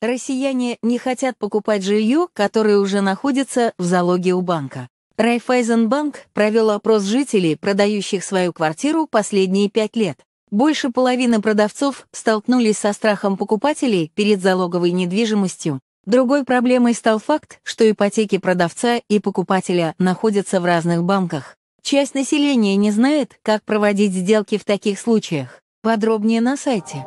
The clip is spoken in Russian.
Россияне не хотят покупать жилье, которое уже находится в залоге у банка. Райфайзенбанк провел опрос жителей, продающих свою квартиру последние пять лет. Больше половины продавцов столкнулись со страхом покупателей перед залоговой недвижимостью. Другой проблемой стал факт, что ипотеки продавца и покупателя находятся в разных банках. Часть населения не знает, как проводить сделки в таких случаях. Подробнее на сайте.